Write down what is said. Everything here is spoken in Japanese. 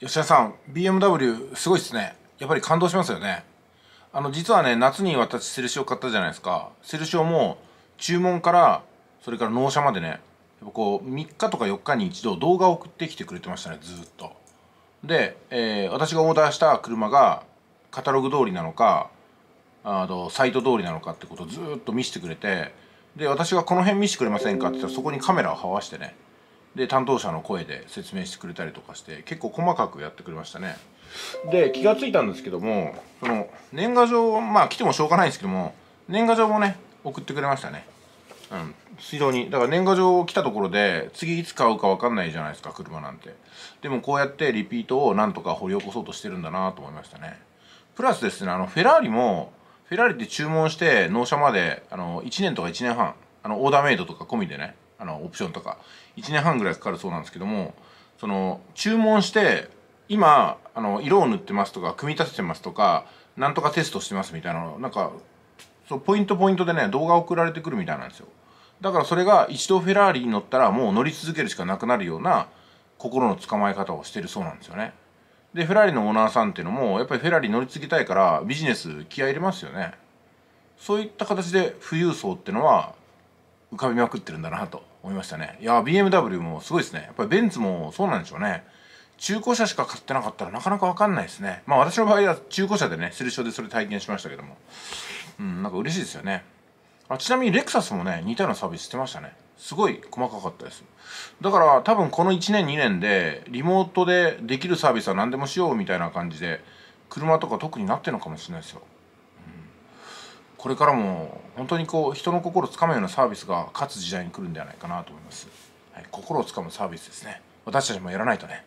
吉田さん BMW すごいっすねやっぱり感動しますよねあの実はね夏に私セルシオ買ったじゃないですかセルシオも注文からそれから納車までねやっぱこう3日とか4日に一度動画を送ってきてくれてましたねずっとで、えー、私がオーダーした車がカタログ通りなのかあのサイト通りなのかってことをずっと見せてくれてで私がこの辺見せてくれませんかって言ったらそこにカメラをはわしてねで担当者の声で説明してくれたりとかして結構細かくやってくれましたねで気が付いたんですけどもその年賀状まあ来てもしょうがないんですけども年賀状もね送ってくれましたねうん非常にだから年賀状来たところで次いつ買うか分かんないじゃないですか車なんてでもこうやってリピートをなんとか掘り起こそうとしてるんだなと思いましたねプラスですねあのフェラーリもフェラーリって注文して納車まであの1年とか1年半あのオーダーメイドとか込みでねあのオプションとか1年半ぐらいかかるそうなんですけどもその注文して今あの色を塗ってますとか組み立ててますとかなんとかテストしてますみたいなのなんかそポイントポイントでね動画送られてくるみたいなんですよだからそれが一度フェラーリに乗ったらもう乗り続けるしかなくなるような心の捕まえ方をしてるそうなんですよねでフェラーリのオーナーさんっていうのもやっぱりフェラーリ乗り継ぎたいからビジネス気合い入れますよねそういった形で富裕層ってのは浮かびまくってるんだなと思いましたねいや BMW もすごいですねやっぱりベンツもそうなんでしょうね中古車しか買ってなかったらなかなかわかんないですねまあ私の場合は中古車でねセルショでそれ体験しましたけどもうんなんか嬉しいですよねあちなみにレクサスもね似たようなサービスしてましたねすごい細かかったですだから多分この1年2年でリモートでできるサービスは何でもしようみたいな感じで車とか特になってるのかもしれないですよこれからも本当にこう人の心をつかむようなサービスが勝つ時代に来るんではないかなと思います、はい、心をつかむサービスですね私たちもやらないとね